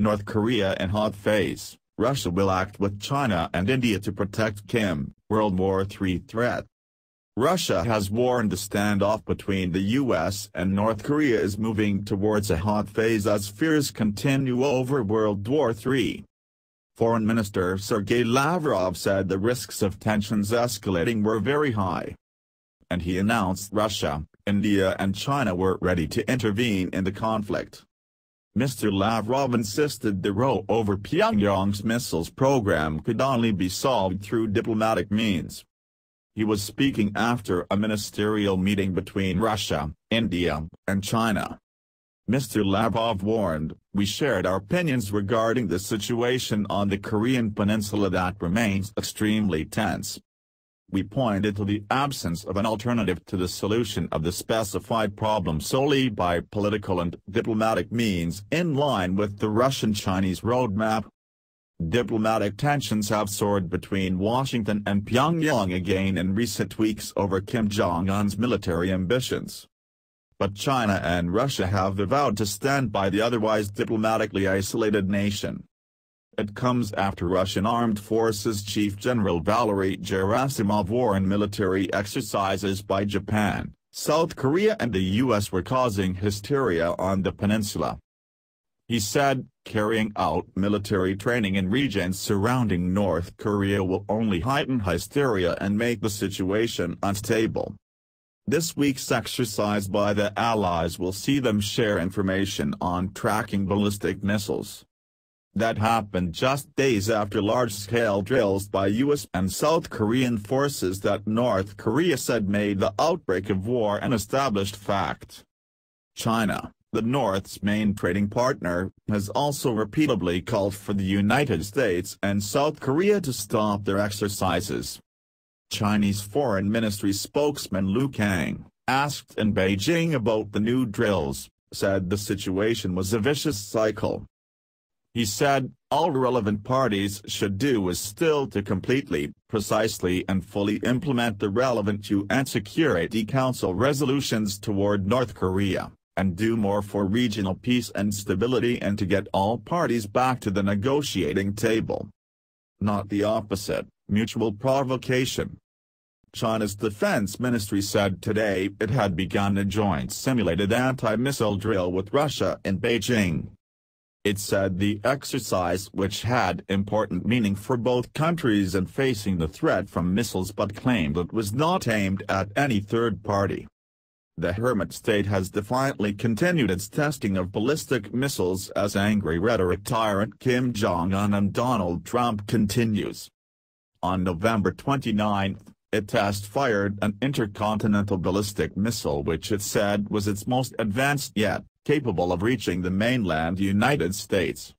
North Korea in hot phase. Russia will act with China and India to protect Kim, World War III threat. Russia has warned the standoff between the U.S. and North Korea is moving towards a hot phase as fears continue over World War III. Foreign Minister Sergei Lavrov said the risks of tensions escalating were very high. And he announced Russia, India and China were ready to intervene in the conflict. Mr. Lavrov insisted the row over Pyongyang's missiles program could only be solved through diplomatic means. He was speaking after a ministerial meeting between Russia, India, and China. Mr. Lavrov warned, we shared our opinions regarding the situation on the Korean peninsula that remains extremely tense we pointed to the absence of an alternative to the solution of the specified problem solely by political and diplomatic means in line with the Russian-Chinese roadmap. Diplomatic tensions have soared between Washington and Pyongyang again in recent weeks over Kim Jong-un's military ambitions. But China and Russia have vowed to stand by the otherwise diplomatically isolated nation. It comes after Russian Armed Forces Chief General Valery Gerasimov warned military exercises by Japan, South Korea and the U.S. were causing hysteria on the peninsula. He said, carrying out military training in regions surrounding North Korea will only heighten hysteria and make the situation unstable. This week's exercise by the Allies will see them share information on tracking ballistic missiles that happened just days after large-scale drills by U.S. and South Korean forces that North Korea said made the outbreak of war an established fact. China, the North's main trading partner, has also repeatedly called for the United States and South Korea to stop their exercises. Chinese Foreign Ministry spokesman Liu Kang, asked in Beijing about the new drills, said the situation was a vicious cycle he said, all relevant parties should do is still to completely, precisely and fully implement the relevant UN Security Council resolutions toward North Korea, and do more for regional peace and stability and to get all parties back to the negotiating table. Not the opposite, mutual provocation. China's defense ministry said today it had begun a joint simulated anti-missile drill with Russia in Beijing it said the exercise which had important meaning for both countries in facing the threat from missiles but claimed it was not aimed at any third party. The hermit state has defiantly continued its testing of ballistic missiles as angry rhetoric tyrant Kim Jong-un and Donald Trump continues. On November 29, it test fired an intercontinental ballistic missile which it said was its most advanced yet capable of reaching the mainland United States.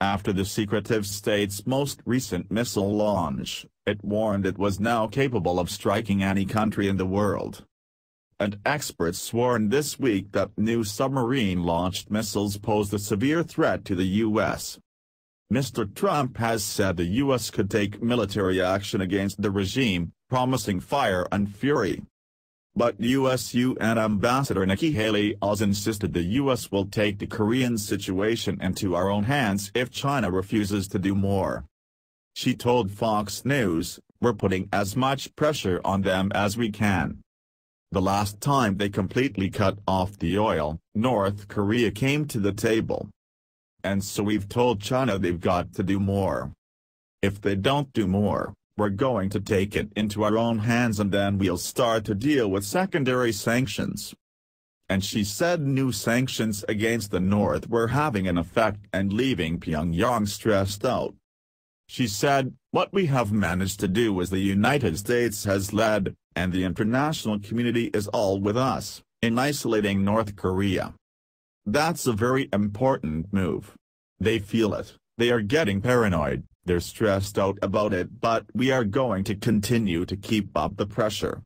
After the secretive state's most recent missile launch, it warned it was now capable of striking any country in the world. And experts warned this week that new submarine-launched missiles posed a severe threat to the U.S. Mr. Trump has said the U.S. could take military action against the regime, promising fire and fury. But U.S. UN Ambassador Nikki Haley has insisted the U.S. will take the Korean situation into our own hands if China refuses to do more. She told Fox News, we're putting as much pressure on them as we can. The last time they completely cut off the oil, North Korea came to the table. And so we've told China they've got to do more. If they don't do more, we're going to take it into our own hands and then we'll start to deal with secondary sanctions. And she said new sanctions against the North were having an effect and leaving Pyongyang stressed out. She said, what we have managed to do is the United States has led, and the international community is all with us, in isolating North Korea. That's a very important move. They feel it. They are getting paranoid, they're stressed out about it but we are going to continue to keep up the pressure.